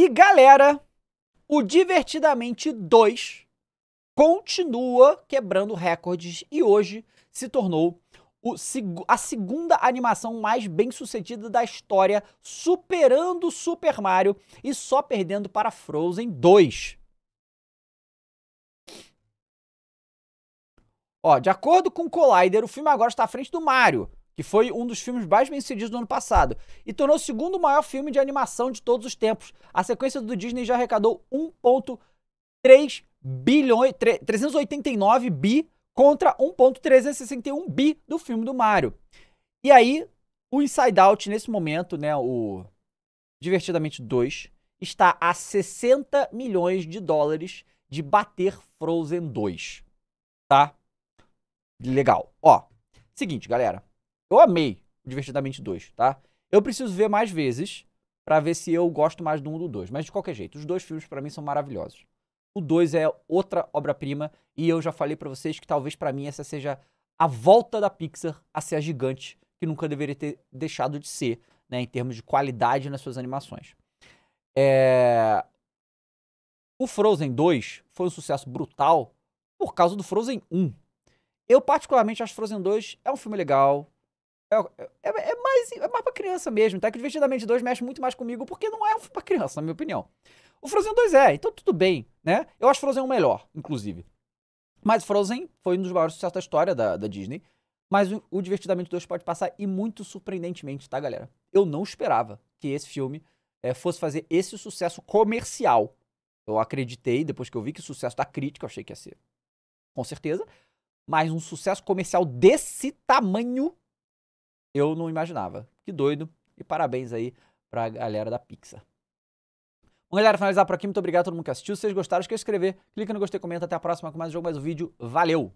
E galera, o Divertidamente 2 continua quebrando recordes e hoje se tornou o, a segunda animação mais bem sucedida da história, superando Super Mario e só perdendo para Frozen 2. Ó, de acordo com o Collider, o filme agora está à frente do Mario, que foi um dos filmes mais bem-sucedidos do ano passado e tornou o segundo maior filme de animação de todos os tempos. A sequência do Disney já arrecadou 1.3 bilhões, 389 bi contra 1.361 bi do filme do Mario. E aí, o Inside Out nesse momento, né, o Divertidamente 2 está a 60 milhões de dólares de bater Frozen 2. Tá? Legal. Ó, seguinte, galera. Eu amei o Divertidamente 2, tá? Eu preciso ver mais vezes para ver se eu gosto mais do 1 um do 2. Mas de qualquer jeito, os dois filmes para mim são maravilhosos. O 2 é outra obra-prima e eu já falei para vocês que talvez para mim essa seja a volta da Pixar a ser a gigante que nunca deveria ter deixado de ser, né, em termos de qualidade nas suas animações. É... O Frozen 2 foi um sucesso brutal por causa do Frozen 1. Eu particularmente acho Frozen 2 é um filme legal, é, é, é, mais, é mais pra criança mesmo, tá? Que o Divertidamente 2 mexe muito mais comigo porque não é um pra criança, na minha opinião. O Frozen 2 é, então tudo bem, né? Eu acho Frozen o melhor, inclusive. Mas Frozen foi um dos maiores sucessos da história da, da Disney. Mas o, o Divertidamente 2 pode passar e muito surpreendentemente, tá, galera? Eu não esperava que esse filme é, fosse fazer esse sucesso comercial. Eu acreditei, depois que eu vi que o sucesso da crítica, eu achei que ia ser, com certeza. Mas um sucesso comercial desse tamanho eu não imaginava. Que doido. E parabéns aí pra galera da Pixar. Bom, galera, finalizar por aqui. Muito obrigado a todo mundo que assistiu. Se vocês gostaram, esqueça de escrever. Clica no gostei, comenta. Até a próxima com mais um jogo, mais um vídeo. Valeu!